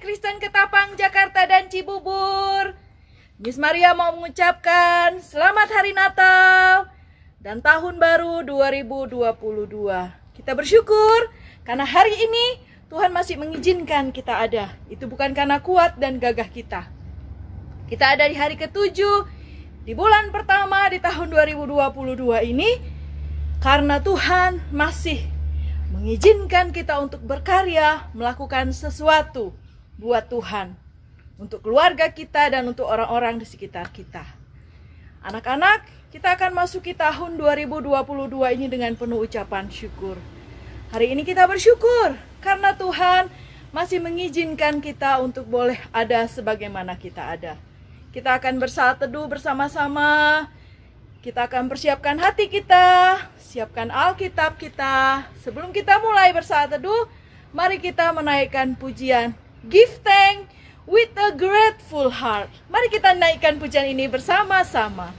Kristen Ketapang, Jakarta dan Cibubur. Miss Maria mau mengucapkan selamat hari Natal dan tahun baru 2022. Kita bersyukur karena hari ini Tuhan masih mengizinkan kita ada. Itu bukan karena kuat dan gagah kita. Kita ada di hari ketujuh, di bulan pertama di tahun 2022 ini karena Tuhan masih mengizinkan kita untuk berkarya, melakukan sesuatu buat Tuhan, untuk keluarga kita dan untuk orang-orang di sekitar kita. Anak-anak, kita akan masuki tahun 2022 ini dengan penuh ucapan syukur. Hari ini kita bersyukur karena Tuhan masih mengizinkan kita untuk boleh ada sebagaimana kita ada. Kita akan bersaat teduh bersama-sama. Kita akan persiapkan hati kita, siapkan Alkitab kita. Sebelum kita mulai bersaat teduh, mari kita menaikkan pujian give thanks with a grateful heart. Mari kita naikkan pujian ini bersama-sama.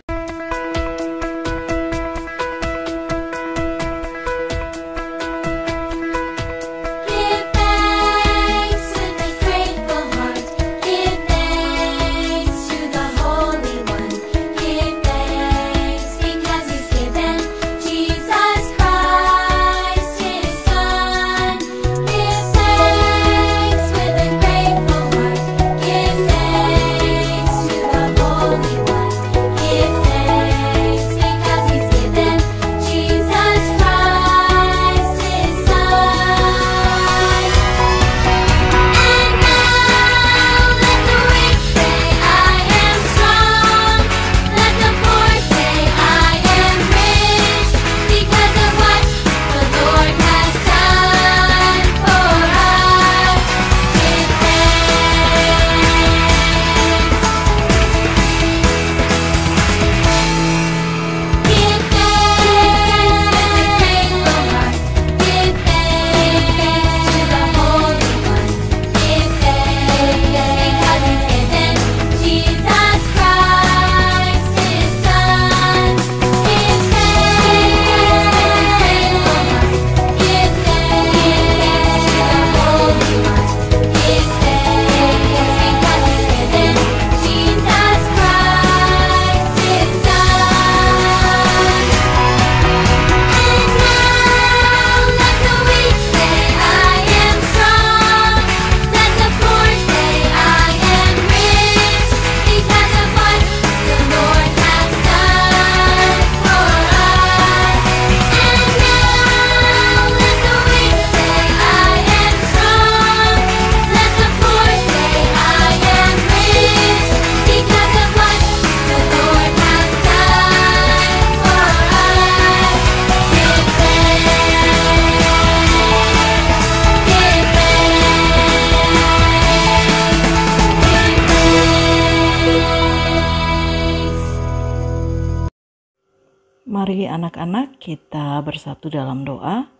Mari anak-anak kita bersatu dalam doa.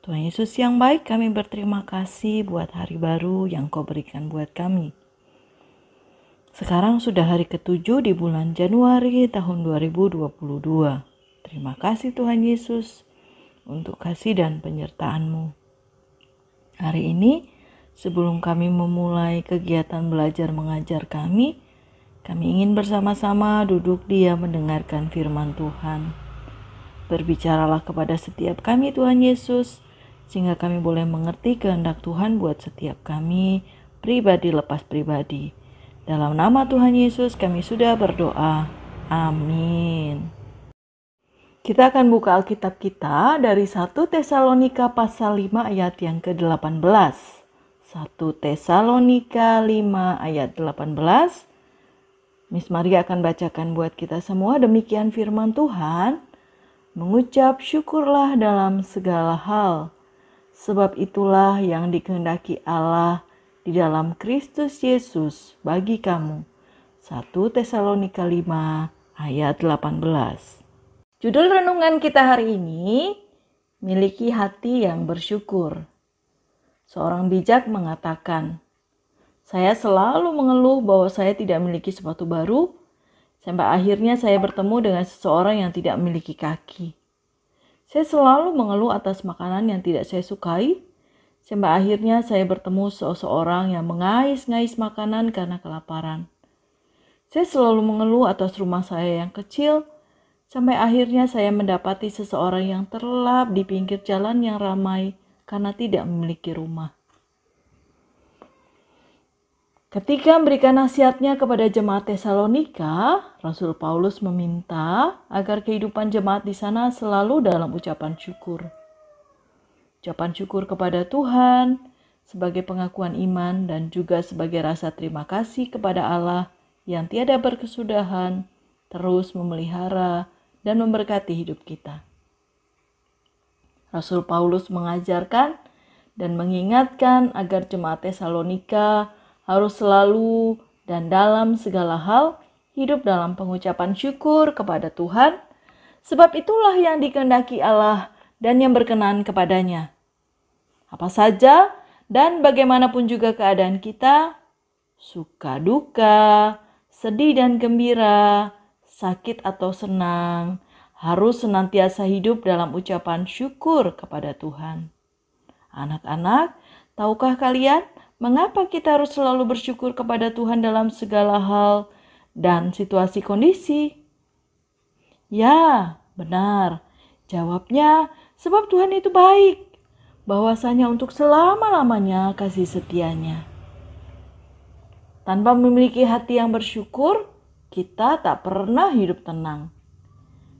Tuhan Yesus yang baik, kami berterima kasih buat hari baru yang kau berikan buat kami. Sekarang sudah hari ketujuh di bulan Januari tahun 2022. Terima kasih Tuhan Yesus untuk kasih dan penyertaanmu. Hari ini, sebelum kami memulai kegiatan belajar mengajar kami, kami ingin bersama-sama duduk dia mendengarkan firman Tuhan. Berbicaralah kepada setiap kami Tuhan Yesus, sehingga kami boleh mengerti kehendak Tuhan buat setiap kami, pribadi lepas pribadi. Dalam nama Tuhan Yesus kami sudah berdoa. Amin. Kita akan buka Alkitab kita dari 1 Tesalonika pasal 5 ayat yang ke-18. 1 Tesalonika 5 ayat 18. Miss Maria akan bacakan buat kita semua demikian firman Tuhan mengucap syukurlah dalam segala hal, sebab itulah yang dikehendaki Allah di dalam Kristus Yesus bagi kamu. 1 Tesalonika 5 ayat 18. Judul renungan kita hari ini, Miliki Hati Yang Bersyukur. Seorang bijak mengatakan, saya selalu mengeluh bahwa saya tidak memiliki sepatu baru Sampai akhirnya saya bertemu dengan seseorang yang tidak memiliki kaki. Saya selalu mengeluh atas makanan yang tidak saya sukai. Sampai akhirnya saya bertemu seseorang yang mengais-ngais makanan karena kelaparan. Saya selalu mengeluh atas rumah saya yang kecil, sampai akhirnya saya mendapati seseorang yang terlap di pinggir jalan yang ramai karena tidak memiliki rumah. Ketika memberikan nasihatnya kepada jemaat Tesalonika, Rasul Paulus meminta agar kehidupan jemaat di sana selalu dalam ucapan syukur. Ucapan syukur kepada Tuhan sebagai pengakuan iman dan juga sebagai rasa terima kasih kepada Allah yang tiada berkesudahan terus memelihara dan memberkati hidup kita. Rasul Paulus mengajarkan dan mengingatkan agar jemaat Tesalonika harus selalu dan dalam segala hal hidup dalam pengucapan syukur kepada Tuhan, sebab itulah yang dikehendaki Allah dan yang berkenan kepadanya. Apa saja dan bagaimanapun juga keadaan kita, suka duka, sedih dan gembira, sakit atau senang, harus senantiasa hidup dalam ucapan syukur kepada Tuhan. Anak-anak, tahukah kalian Mengapa kita harus selalu bersyukur kepada Tuhan dalam segala hal dan situasi kondisi? Ya, benar. Jawabnya, sebab Tuhan itu baik, bahwasanya untuk selama-lamanya kasih setianya. Tanpa memiliki hati yang bersyukur, kita tak pernah hidup tenang.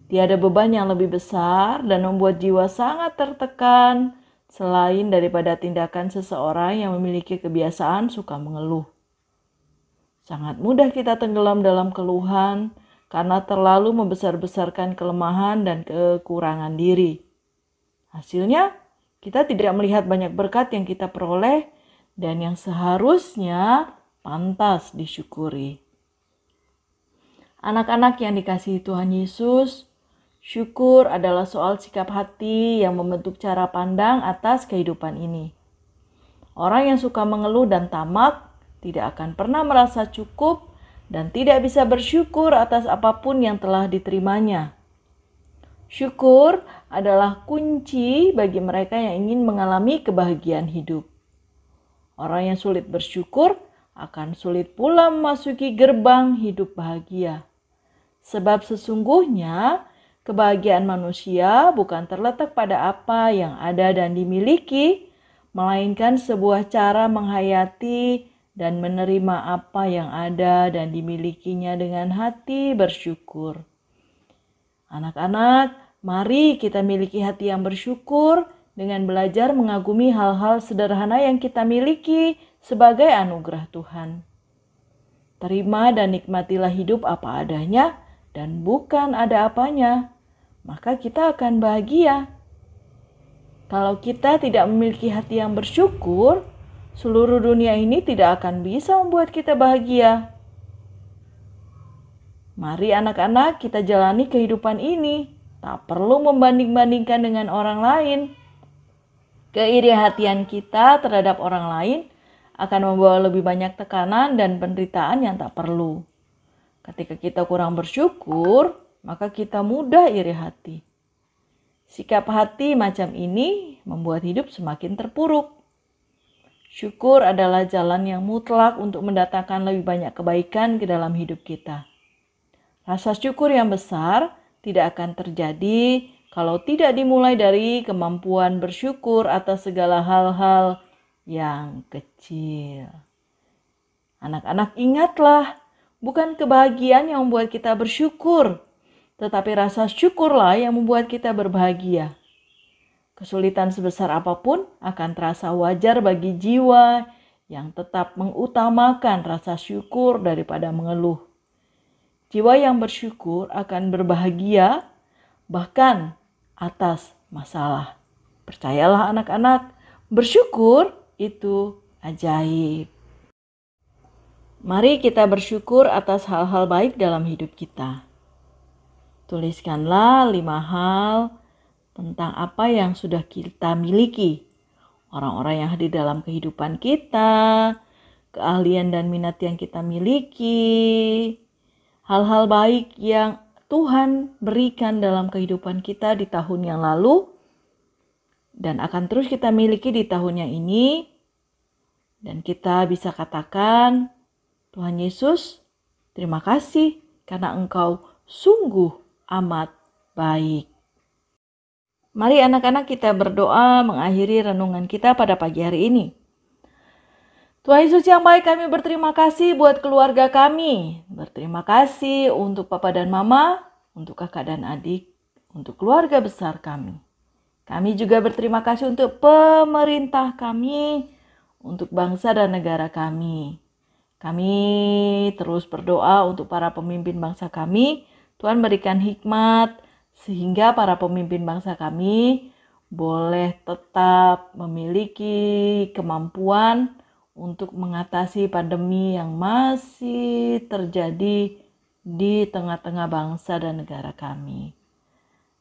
Tiada beban yang lebih besar dan membuat jiwa sangat tertekan, selain daripada tindakan seseorang yang memiliki kebiasaan suka mengeluh. Sangat mudah kita tenggelam dalam keluhan karena terlalu membesar-besarkan kelemahan dan kekurangan diri. Hasilnya, kita tidak melihat banyak berkat yang kita peroleh dan yang seharusnya pantas disyukuri. Anak-anak yang dikasihi Tuhan Yesus, Syukur adalah soal sikap hati yang membentuk cara pandang atas kehidupan ini. Orang yang suka mengeluh dan tamak tidak akan pernah merasa cukup dan tidak bisa bersyukur atas apapun yang telah diterimanya. Syukur adalah kunci bagi mereka yang ingin mengalami kebahagiaan hidup. Orang yang sulit bersyukur akan sulit pula memasuki gerbang hidup bahagia, sebab sesungguhnya Kebahagiaan manusia bukan terletak pada apa yang ada dan dimiliki, melainkan sebuah cara menghayati dan menerima apa yang ada dan dimilikinya dengan hati bersyukur. Anak-anak, mari kita miliki hati yang bersyukur dengan belajar mengagumi hal-hal sederhana yang kita miliki sebagai anugerah Tuhan. Terima dan nikmatilah hidup apa adanya dan bukan ada apanya, maka kita akan bahagia. Kalau kita tidak memiliki hati yang bersyukur, seluruh dunia ini tidak akan bisa membuat kita bahagia. Mari, anak-anak, kita jalani kehidupan ini. Tak perlu membanding-bandingkan dengan orang lain. Keiri hatian kita terhadap orang lain akan membawa lebih banyak tekanan dan penderitaan yang tak perlu. Ketika kita kurang bersyukur, maka kita mudah iri hati. Sikap hati macam ini membuat hidup semakin terpuruk. Syukur adalah jalan yang mutlak untuk mendatangkan lebih banyak kebaikan ke dalam hidup kita. Rasa syukur yang besar tidak akan terjadi kalau tidak dimulai dari kemampuan bersyukur atas segala hal-hal yang kecil. Anak-anak, ingatlah Bukan kebahagiaan yang membuat kita bersyukur, tetapi rasa syukurlah yang membuat kita berbahagia. Kesulitan sebesar apapun akan terasa wajar bagi jiwa yang tetap mengutamakan rasa syukur daripada mengeluh. Jiwa yang bersyukur akan berbahagia, bahkan atas masalah. Percayalah, anak-anak, bersyukur itu ajaib. Mari kita bersyukur atas hal-hal baik dalam hidup kita. Tuliskanlah lima hal tentang apa yang sudah kita miliki, orang-orang yang hadir dalam kehidupan kita, keahlian dan minat yang kita miliki, hal-hal baik yang Tuhan berikan dalam kehidupan kita di tahun yang lalu, dan akan terus kita miliki di tahun yang ini, dan kita bisa katakan Tuhan Yesus, terima kasih karena Engkau sungguh amat baik. Mari anak-anak kita berdoa mengakhiri renungan kita pada pagi hari ini. Tuhan Yesus yang baik kami berterima kasih buat keluarga kami. Berterima kasih untuk papa dan mama, untuk kakak dan adik, untuk keluarga besar kami. Kami juga berterima kasih untuk pemerintah kami, untuk bangsa dan negara kami. Kami terus berdoa untuk para pemimpin bangsa kami. Tuhan berikan hikmat sehingga para pemimpin bangsa kami boleh tetap memiliki kemampuan untuk mengatasi pandemi yang masih terjadi di tengah-tengah bangsa dan negara kami.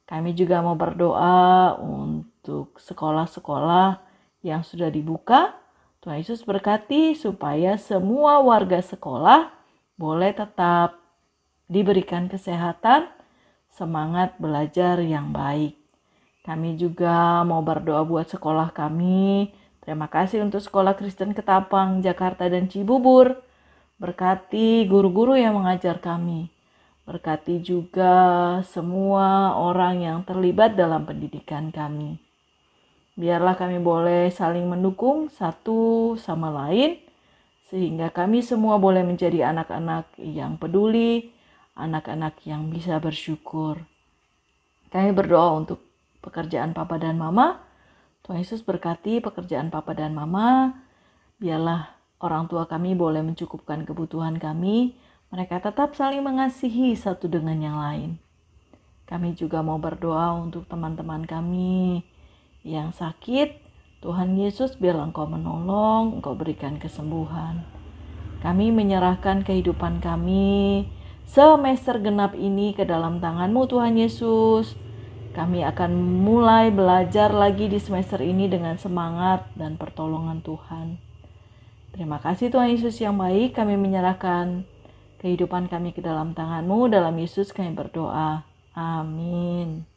Kami juga mau berdoa untuk sekolah-sekolah yang sudah dibuka Tuhan Yesus berkati supaya semua warga sekolah boleh tetap diberikan kesehatan, semangat belajar yang baik. Kami juga mau berdoa buat sekolah kami. Terima kasih untuk Sekolah Kristen Ketapang, Jakarta dan Cibubur. Berkati guru-guru yang mengajar kami. Berkati juga semua orang yang terlibat dalam pendidikan kami. Biarlah kami boleh saling mendukung satu sama lain, sehingga kami semua boleh menjadi anak-anak yang peduli, anak-anak yang bisa bersyukur. Kami berdoa untuk pekerjaan Papa dan Mama. Tuhan Yesus berkati pekerjaan Papa dan Mama. Biarlah orang tua kami boleh mencukupkan kebutuhan kami. Mereka tetap saling mengasihi satu dengan yang lain. Kami juga mau berdoa untuk teman-teman kami yang sakit, Tuhan Yesus biarlah Engkau menolong, Engkau berikan kesembuhan. Kami menyerahkan kehidupan kami semester genap ini ke dalam tangan-Mu Tuhan Yesus. Kami akan mulai belajar lagi di semester ini dengan semangat dan pertolongan Tuhan. Terima kasih Tuhan Yesus yang baik, kami menyerahkan kehidupan kami ke dalam tangan-Mu. Dalam Yesus kami berdoa. Amin.